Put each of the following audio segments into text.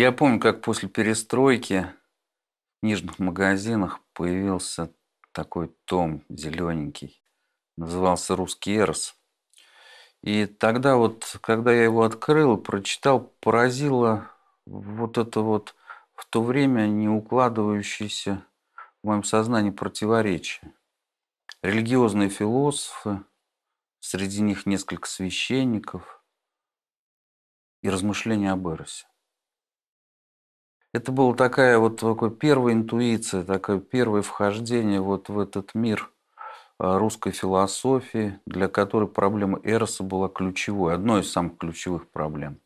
Я помню, как после перестройки в книжных магазинах появился такой том зелененький. Назывался «Русский эрос». И тогда вот, когда я его открыл, прочитал, поразило вот это вот в то время не укладывающееся в моем сознании противоречие. Религиозные философы, среди них несколько священников и размышления об Эросе. Это была такая вот такая первая интуиция, такое первое вхождение вот в этот мир а, русской философии, для которой проблема Эроса была ключевой, одной из самых ключевых проблем.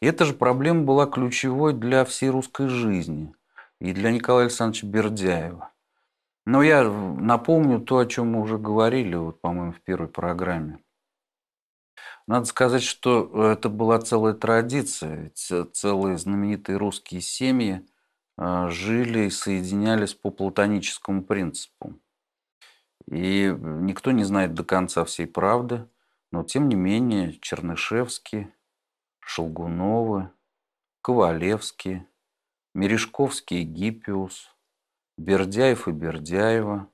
И эта же проблема была ключевой для всей русской жизни и для Николая Александровича Бердяева. Но я напомню то, о чем мы уже говорили, вот, по-моему, в первой программе – надо сказать, что э, это была целая традиция, э, целые знаменитые русские семьи а, жили и соединялись по платоническому принципу. И э, никто не знает до конца всей правды, но тем не менее Чернышевские, Шелгуновы, Ковалевские, Мережковский и Гиппиус, Бердяев и Бердяева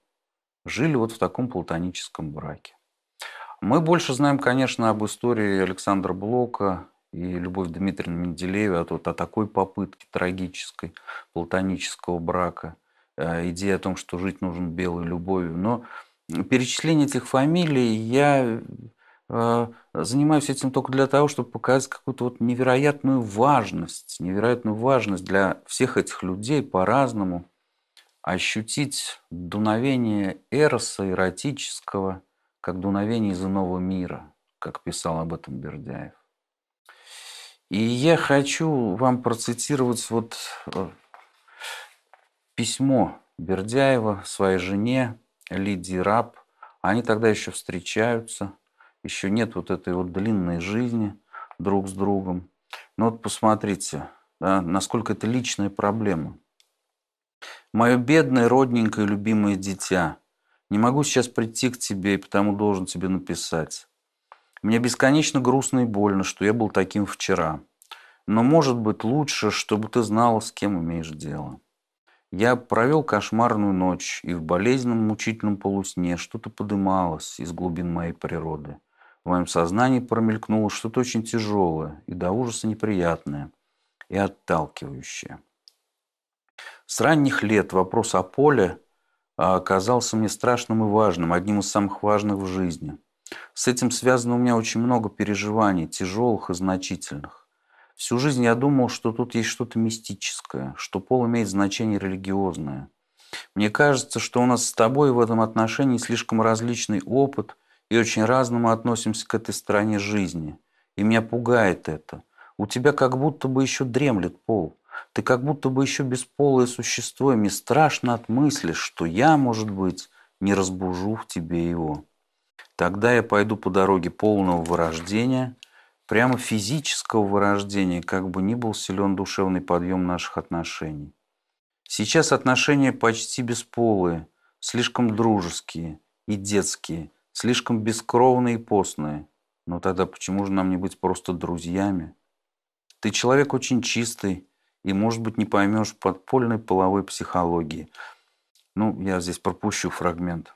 жили вот в таком платоническом браке. Мы больше знаем, конечно, об истории Александра Блока и Любовь Дмитриевна Менделеева, вот а о такой попытке трагической платонического брака, э, идея о том, что жить нужно белой любовью. Но перечисление этих фамилий я э, занимаюсь этим только для того, чтобы показать какую-то вот невероятную важность, невероятную важность для всех этих людей по-разному, ощутить дуновение эроса эротического – как дуновение из иного мира, как писал об этом Бердяев. И я хочу вам процитировать вот э, письмо Бердяева своей жене Лидии Раб. Они тогда еще встречаются, еще нет вот этой вот длинной жизни друг с другом. Но вот посмотрите, да, насколько это личная проблема. Мое бедное, родненькое, любимое дитя – не могу сейчас прийти к тебе, и потому должен тебе написать. Мне бесконечно грустно и больно, что я был таким вчера. Но, может быть, лучше, чтобы ты знала, с кем имеешь дело. Я провел кошмарную ночь, и в болезненном мучительном полусне что-то подымалось из глубин моей природы. В моем сознании промелькнуло что-то очень тяжелое и до ужаса неприятное и отталкивающее. С ранних лет вопрос о поле – а оказался мне страшным и важным, одним из самых важных в жизни. С этим связано у меня очень много переживаний, тяжелых и значительных. Всю жизнь я думал, что тут есть что-то мистическое, что пол имеет значение религиозное. Мне кажется, что у нас с тобой в этом отношении слишком различный опыт, и очень разному относимся к этой стороне жизни. И меня пугает это. У тебя как будто бы еще дремлет пол. Ты как будто бы еще бесполое существо, и мне страшно от мысли, что я, может быть, не разбужу в тебе его. Тогда я пойду по дороге полного вырождения, прямо физического вырождения, как бы ни был силен душевный подъем наших отношений. Сейчас отношения почти бесполые, слишком дружеские и детские, слишком бескровные и постные. Но тогда почему же нам не быть просто друзьями? Ты человек очень чистый, и, может быть, не поймешь подпольной половой психологии. Ну, я здесь пропущу фрагмент.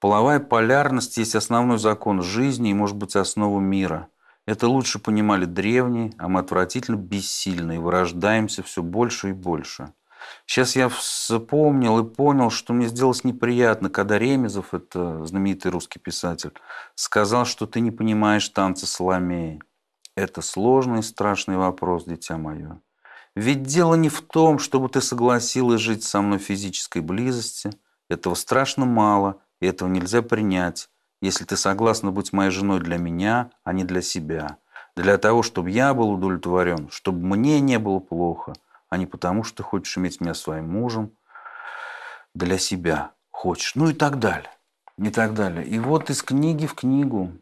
Половая полярность есть основной закон жизни и, может быть, основа мира. Это лучше понимали древние, а мы отвратительно бессильны и вырождаемся все больше и больше. Сейчас я вспомнил и понял, что мне сделалось неприятно, когда Ремезов, это знаменитый русский писатель, сказал, что ты не понимаешь танца Соломеи. Это сложный и страшный вопрос, дитя мое. Ведь дело не в том, чтобы ты согласилась жить со мной в физической близости. Этого страшно мало, и этого нельзя принять, если ты согласна быть моей женой для меня, а не для себя. Для того, чтобы я был удовлетворен, чтобы мне не было плохо, а не потому, что ты хочешь иметь меня своим мужем. Для себя хочешь. Ну и так далее. И так далее. И вот из книги в книгу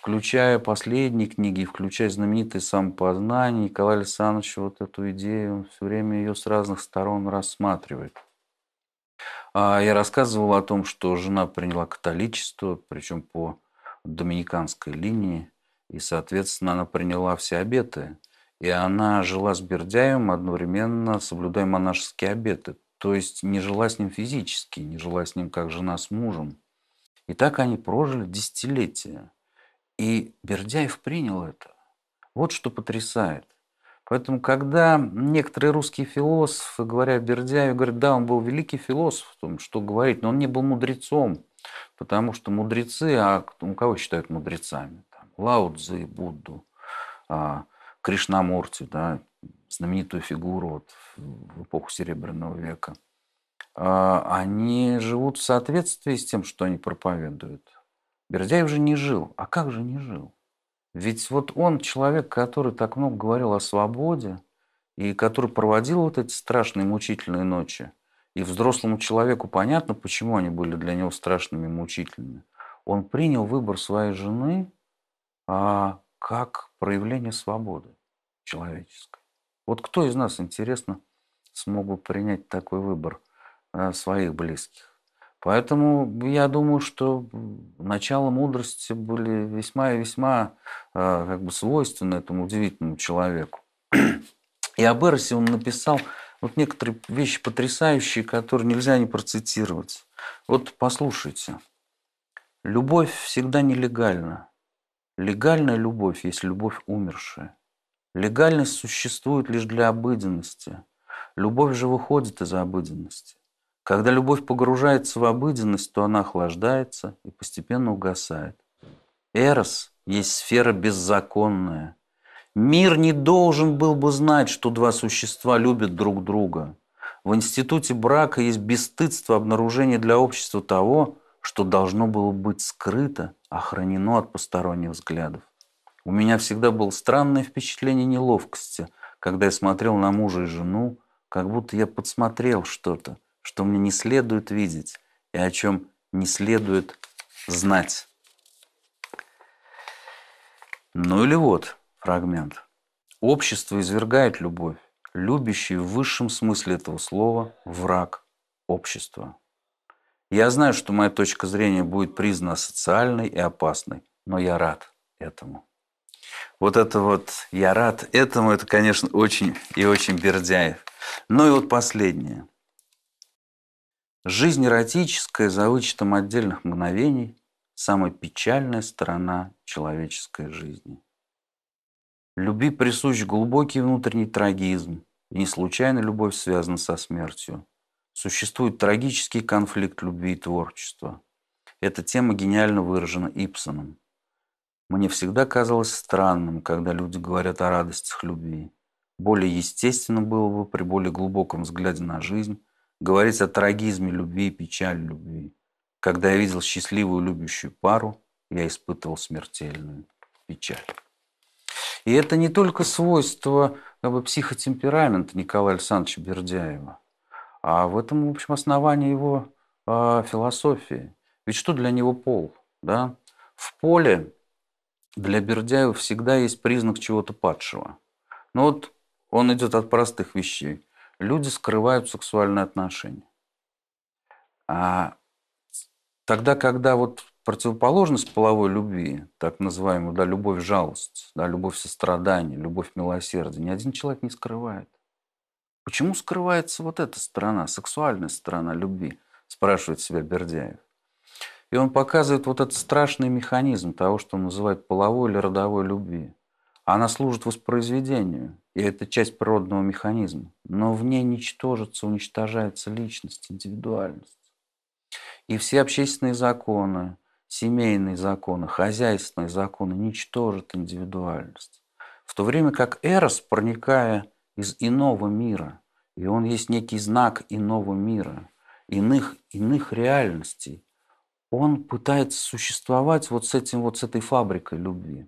включая последние книги, включая знаменитый «Самопознание», Николай Александрович вот эту идею, он все время ее с разных сторон рассматривает. А, я рассказывал о том, что жена приняла католичество, причем по доминиканской линии, и, соответственно, она приняла все обеты. И она жила с Бердяевым, одновременно соблюдая монашеские обеты. То есть не жила с ним физически, не жила с ним как жена с мужем. И так они прожили десятилетия. И Бердяев принял это. Вот что потрясает. Поэтому, когда некоторые русские философы, говоря о Бердяеве, говорят, да, он был великий философ, том, что говорить, но он не был мудрецом, потому что мудрецы, а ну, кого считают мудрецами? Там, Лао Цзи, Будду, а, Кришнамурти, да, знаменитую фигуру вот, в эпоху Серебряного века. А, они живут в соответствии с тем, что они проповедуют. Бердяев же не жил. А как же не жил? Ведь вот он человек, который так много говорил о свободе, и который проводил вот эти страшные мучительные ночи. И взрослому человеку понятно, почему они были для него страшными мучительными. Он принял выбор своей жены а, как проявление свободы человеческой. Вот кто из нас, интересно, смог бы принять такой выбор а, своих близких? Поэтому я думаю, что начало мудрости были весьма и весьма а, как бы свойственны этому удивительному человеку. И об Эросе он написал вот некоторые вещи потрясающие, которые нельзя не процитировать. Вот послушайте. Любовь всегда нелегальна. Легальная любовь есть любовь умершая. Легальность существует лишь для обыденности. Любовь же выходит из обыденности. Когда любовь погружается в обыденность, то она охлаждается и постепенно угасает. Эрос есть сфера беззаконная. Мир не должен был бы знать, что два существа любят друг друга. В институте брака есть бесстыдство обнаружения для общества того, что должно было быть скрыто, охранено от посторонних взглядов. У меня всегда было странное впечатление неловкости, когда я смотрел на мужа и жену, как будто я подсмотрел что-то – что мне не следует видеть и о чем не следует знать. Ну или вот фрагмент. Общество извергает любовь. Любящий в высшем смысле этого слова враг общества. Я знаю, что моя точка зрения будет признана социальной и опасной, но я рад этому. Вот это вот «я рад этому» – это, конечно, очень и очень Бердяев. Ну и вот последнее – Жизнь эротическая за вычетом отдельных мгновений – самая печальная сторона человеческой жизни. Любви присущ глубокий внутренний трагизм, и не случайно любовь связана со смертью. Существует трагический конфликт любви и творчества. Эта тема гениально выражена Ипсоном. Мне всегда казалось странным, когда люди говорят о радостях любви. Более естественно было бы при более глубоком взгляде на жизнь говорится о трагизме любви и печаль любви. Когда я видел счастливую любящую пару, я испытывал смертельную печаль. И это не только свойство как э, бы, психотемперамента Николая Александровича Бердяева, а в этом, в общем, основание его э, философии. Ведь что для него пол? Да? В поле для Бердяева всегда есть признак чего-то падшего. Но ну вот он идет от простых вещей люди скрывают сексуальные отношения. А тогда, когда вот противоположность половой любви, так называемую, да, любовь жалость, да, любовь сострадания, любовь милосердия, ни один человек не скрывает. Почему скрывается вот эта сторона, сексуальная сторона любви, спрашивает себя Бердяев. И он показывает вот этот страшный механизм того, что он называет половой или родовой любви. Она служит воспроизведению и это часть природного механизма. Но в ней ничтожится, уничтожается личность, индивидуальность. И все общественные законы, семейные законы, хозяйственные законы ничтожат индивидуальность. В то время как Эрос, проникая из иного мира, и он есть некий знак иного мира, иных, иных реальностей, он пытается существовать вот с этим вот, с этой фабрикой любви,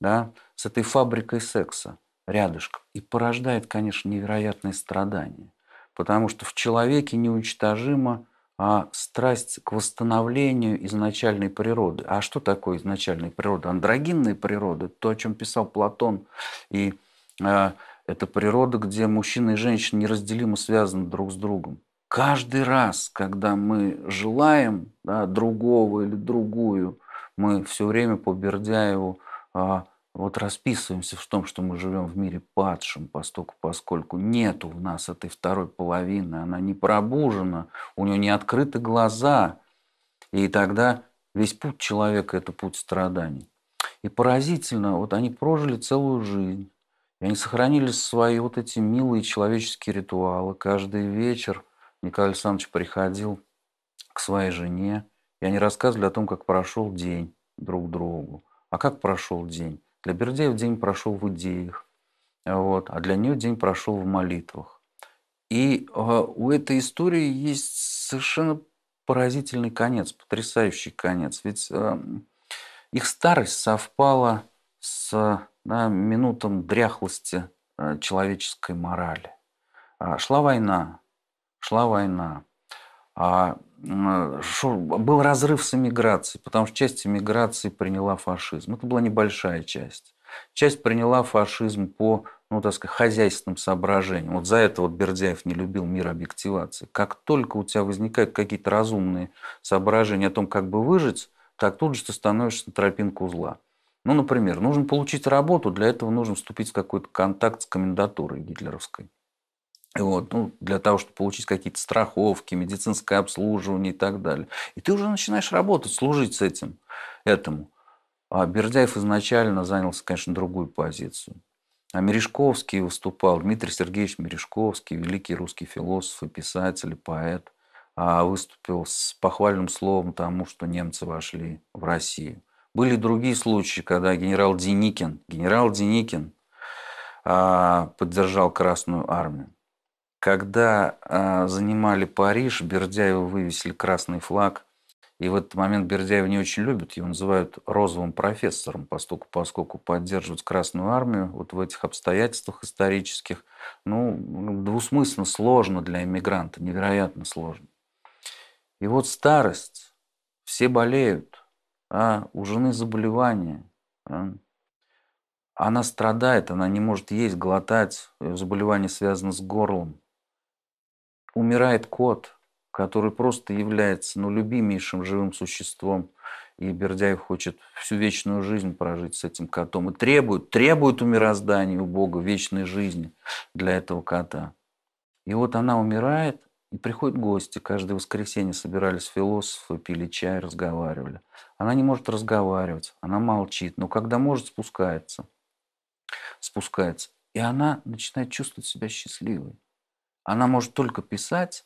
да, с этой фабрикой секса рядышком. И порождает, конечно, невероятные страдания. Потому что в человеке неуничтожима а страсть к восстановлению изначальной природы. А что такое изначальная природа? Андрогинная природа, то, о чем писал Платон. И э, это природа, где мужчина и женщина неразделимо связаны друг с другом. Каждый раз, когда мы желаем да, другого или другую, мы все время по Бердяеву э, а, вот расписываемся в том, что мы живем в мире падшем, постоку, поскольку нет у нас этой второй половины, она не пробужена, у нее не открыты глаза, и тогда весь путь человека – это путь страданий. И поразительно, вот они прожили целую жизнь, и они сохранили свои вот эти милые человеческие ритуалы. Каждый вечер Николай Александрович приходил к своей жене, и они рассказывали о том, как прошел день друг другу. А как прошел день? Для Бердеев день прошел в идеях, вот, а для нее день прошел в молитвах. И э, у этой истории есть совершенно поразительный конец, потрясающий конец. Ведь э, их старость совпала с да, минутом дряхлости э, человеческой морали. А, шла война, шла война. А Э, был разрыв с эмиграцией, потому что часть эмиграции приняла фашизм. Это была небольшая часть. Часть приняла фашизм по, ну, так сказать, хозяйственным соображениям. Вот за это вот Бердяев не любил мир объективации. Как только у тебя возникают какие-то разумные соображения о том, как бы выжить, так тут же ты становишься на тропинку зла. Ну, например, нужно получить работу, для этого нужно вступить в какой-то контакт с комендатурой гитлеровской. Вот, ну, для того, чтобы получить какие-то страховки, медицинское обслуживание и так далее. И ты уже начинаешь работать, служить с этим, этому. А Бердяев изначально занялся, конечно, другую позицию. А Мережковский выступал, Дмитрий Сергеевич Мережковский, великий русский философ и писатель, и поэт, а выступил с похвальным словом тому, что немцы вошли в Россию. Были другие случаи, когда генерал Деникин, генерал Деникин а, поддержал Красную Армию. Когда э, занимали Париж, Бердяева вывесили красный флаг. И в этот момент Бердяева не очень любят, его называют розовым профессором, поскольку, поскольку поддерживать Красную Армию вот в этих обстоятельствах исторических, ну, двусмысленно сложно для иммигранта, невероятно сложно. И вот старость, все болеют, а у жены заболевание, а? она страдает, она не может есть, глотать, заболевание связано с горлом, умирает кот, который просто является ну, любимейшим живым существом. И Бердяев хочет всю вечную жизнь прожить с этим котом. И требует, требует у мироздания, у Бога вечной жизни для этого кота. И вот она умирает, и приходят гости. Каждое воскресенье собирались философы, пили чай, разговаривали. Она не может разговаривать, она молчит, но когда может, спускается. Спускается. И она начинает чувствовать себя счастливой. Она может только писать.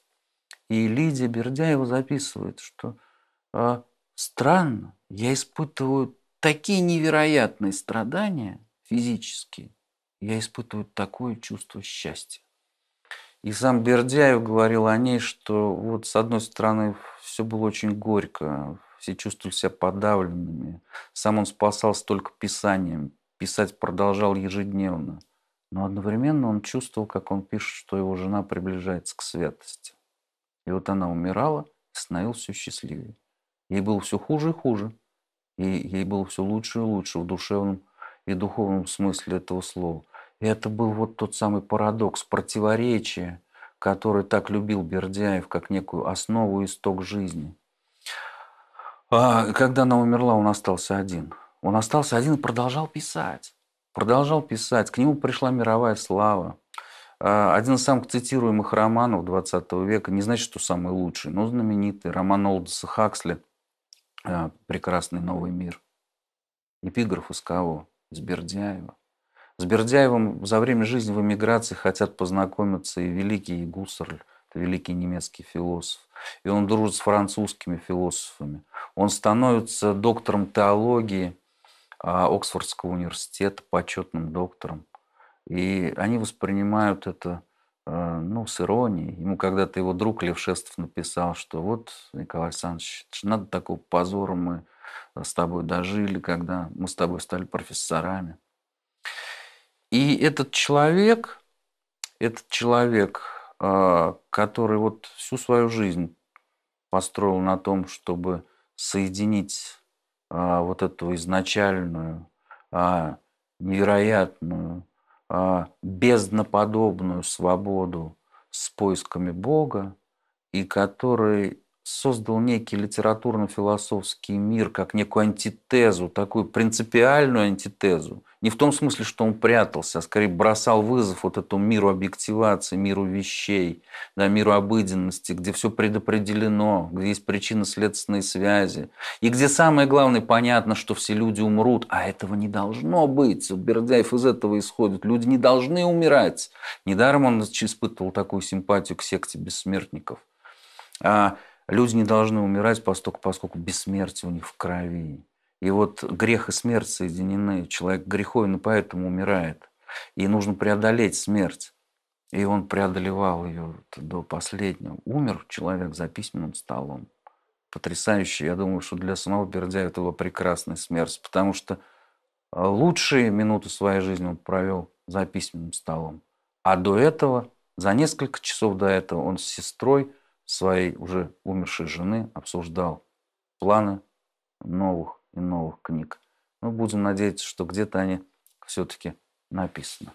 И Лидия Бердяева записывает, что э, странно, я испытываю такие невероятные страдания физические, я испытываю такое чувство счастья. И сам Бердяев говорил о ней, что вот с одной стороны все было очень горько, все чувствовали себя подавленными. Сам он спасался только писанием, писать продолжал ежедневно – но одновременно он чувствовал, как он пишет, что его жена приближается к святости. И вот она умирала и становилась все счастливее. Ей было все хуже и хуже. И ей было все лучше и лучше в душевном и духовном смысле этого слова. И это был вот тот самый парадокс, противоречие, который так любил Бердяев, как некую основу и исток жизни. А когда она умерла, он остался один. Он остался один и продолжал писать продолжал писать, к нему пришла мировая слава. А, один из самых цитируемых романов 20 века, не значит, что самый лучший, но знаменитый, роман Олдса Хаксли а, «Прекрасный новый мир». Эпиграф из кого? Из Бердяева. С Бердяевым за время жизни в эмиграции хотят познакомиться и великий Гуссерль, это великий немецкий философ, и он дружит с французскими философами. Он становится доктором теологии – а, Оксфордского университета почетным доктором. И они воспринимают это э, ну, с иронией. Ему когда-то его друг Левшестов написал, что вот, Николай Александрович, надо такого позора мы с тобой дожили, когда мы с тобой стали профессорами. И этот человек, этот человек, э, который вот всю свою жизнь построил на том, чтобы соединить а, вот эту изначальную, а, невероятную, а, бездноподобную свободу с поисками Бога, и который создал некий литературно-философский мир как некую антитезу, такую принципиальную антитезу. Не в том смысле, что он прятался, а скорее бросал вызов вот этому миру объективации, миру вещей, да, миру обыденности, где все предопределено, где есть причины следственные связи, и где самое главное понятно, что все люди умрут, а этого не должно быть. Вот Бердяев из этого исходит. Люди не должны умирать. Недаром он испытывал такую симпатию к секте бессмертников. А Люди не должны умирать, поскольку, поскольку бессмертие у них в крови. И вот грех и смерть соединены. Человек греховен, и поэтому умирает. И нужно преодолеть смерть. И он преодолевал ее до последнего. Умер человек за письменным столом. Потрясающе. Я думаю, что для самого Бердяева это была прекрасная смерть, потому что э, лучшие минуты своей жизни он провел за письменным столом. А до этого, за несколько часов до этого, он с сестрой – своей уже умершей жены обсуждал планы новых и новых книг. Мы будем надеяться, что где-то они все-таки написаны.